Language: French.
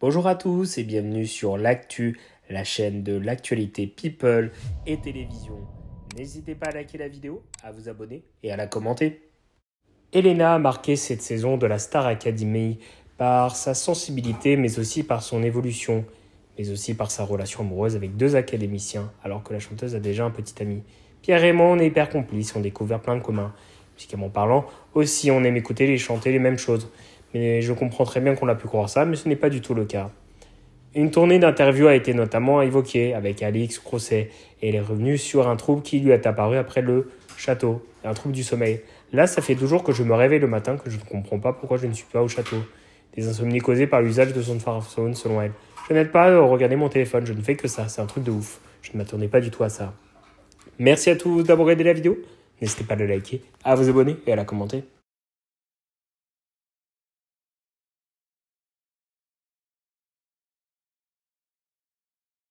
Bonjour à tous et bienvenue sur l'actu, la chaîne de l'actualité people et télévision. N'hésitez pas à liker la vidéo, à vous abonner et à la commenter. Elena a marqué cette saison de la Star Academy par sa sensibilité mais aussi par son évolution, mais aussi par sa relation amoureuse avec deux académiciens alors que la chanteuse a déjà un petit ami. Pierre et moi on est hyper complices, on découvre plein de communs. mon parlant, aussi on aime écouter et chanter les mêmes choses mais je comprends très bien qu'on a pu croire ça, mais ce n'est pas du tout le cas. Une tournée d'interview a été notamment évoquée avec Alix Crosset et elle est revenue sur un trouble qui lui est apparu après le château, un trouble du sommeil. Là, ça fait toujours que je me réveille le matin que je ne comprends pas pourquoi je ne suis pas au château. Des insomnies causées par l'usage de son smartphone selon elle. Je n'aide pas à regarder mon téléphone, je ne fais que ça, c'est un truc de ouf. Je ne m'attendais pas du tout à ça. Merci à tous d'avoir aidé la vidéo. N'hésitez pas à la liker, à vous abonner et à la commenter.